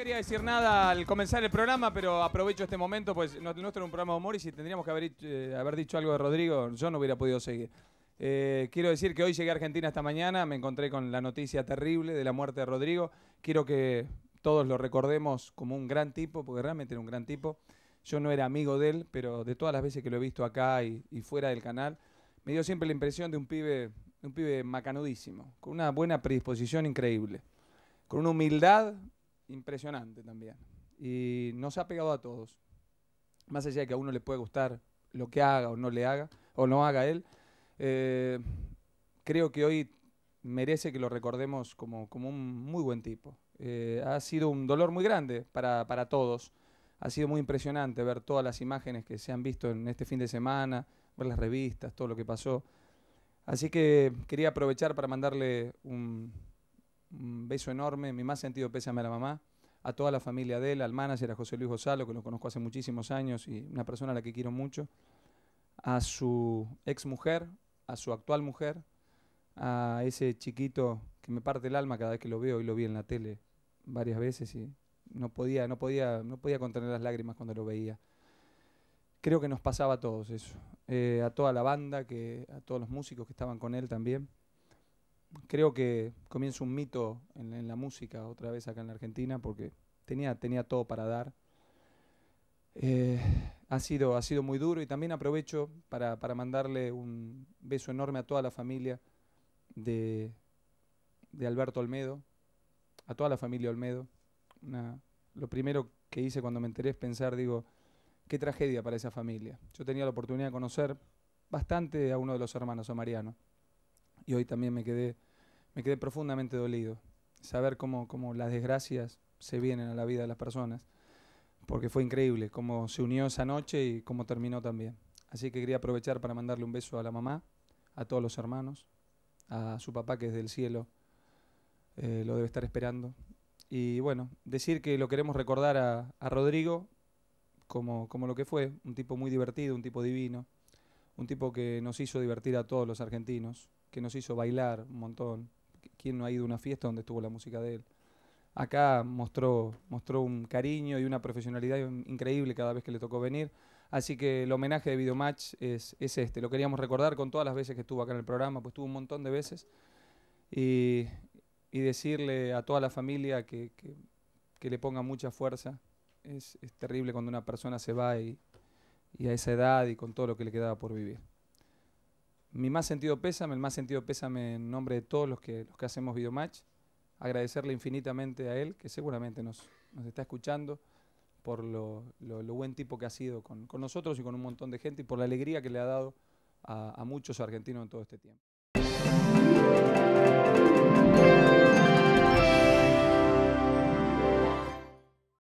quería decir nada al comenzar el programa, pero aprovecho este momento, pues nuestro es un programa de humor y si tendríamos que haber, eh, haber dicho algo de Rodrigo, yo no hubiera podido seguir. Eh, quiero decir que hoy llegué a Argentina esta mañana, me encontré con la noticia terrible de la muerte de Rodrigo. Quiero que todos lo recordemos como un gran tipo, porque realmente era un gran tipo. Yo no era amigo de él, pero de todas las veces que lo he visto acá y, fuera del canal, me dio siempre la impresión de un pibe, un pibe macanudísimo, con una buena predisposición increíble, con una humildad impresionante también. Y no se ha pegado a todos. Más allá de que a uno le puede gustar lo que haga o no le haga, o no haga él, eh, creo que hoy merece que lo recordemos como, un muy buen tipo. Eh, ha sido un dolor muy grande para, para todos. Ha sido muy impresionante ver todas las imágenes que se han visto en este fin de semana, ver las revistas, todo lo que pasó. Así que quería aprovechar para mandarle un, un beso enorme, mi más sentido pésame a la mamá, a toda la familia de él, al manager, a José Luis Gonzalo, que lo conozco hace muchísimos años y una persona a la que quiero mucho, a su ex mujer, a su actual mujer, a ese chiquito que me parte el alma cada vez que lo veo y lo vi en la tele varias veces y no podía, no podía, no podía contener las lágrimas cuando lo veía. Creo que nos pasaba a todos eso, eh, a toda la banda, que, a todos los músicos que estaban con él también creo que comienza un mito en, la música otra vez acá en Argentina porque tenía, tenía todo para dar. Eh, ha, sido, ha sido muy duro y también aprovecho para, para, mandarle un beso enorme a toda la familia de, de Alberto Olmedo, a toda la familia Olmedo. lo primero que hice cuando me enteré es pensar, digo, qué tragedia para esa familia. Yo tenía la oportunidad de conocer bastante a uno de los hermanos, a Mariano y hoy también me quedé, me quedé profundamente dolido. Saber cómo, las desgracias se vienen a la vida de las personas, porque fue increíble cómo se unió esa noche y cómo terminó también. Así que quería aprovechar para mandarle un beso a la mamá, a todos los hermanos, a su papá que desde del cielo eh, lo debe estar esperando. Y bueno, decir que lo queremos recordar a, a Rodrigo como, como lo que fue, un tipo muy divertido, un tipo divino, un tipo que nos hizo divertir a todos los argentinos, que nos hizo bailar un montón. ¿Quién no ha ido a una fiesta donde estuvo la música de él? Acá mostró, mostró un cariño y una profesionalidad increíble cada vez que le tocó venir. Así que el homenaje de Videomatch es, es este. Lo queríamos recordar con todas las veces que estuvo acá en el programa, pues estuvo un montón de veces. Y, decirle a toda la familia que, que, le ponga mucha fuerza. Es, es, terrible cuando una persona se va y a esa edad y con todo lo que le quedaba por vivir mi más sentido pésame, el más sentido pésame en nombre de todos los que, los que hacemos Videomatch. Agradecerle infinitamente a él, que seguramente nos, está escuchando, por lo, buen tipo que ha sido con, nosotros y con un montón de gente y por la alegría que le ha dado a muchos argentinos en todo este tiempo.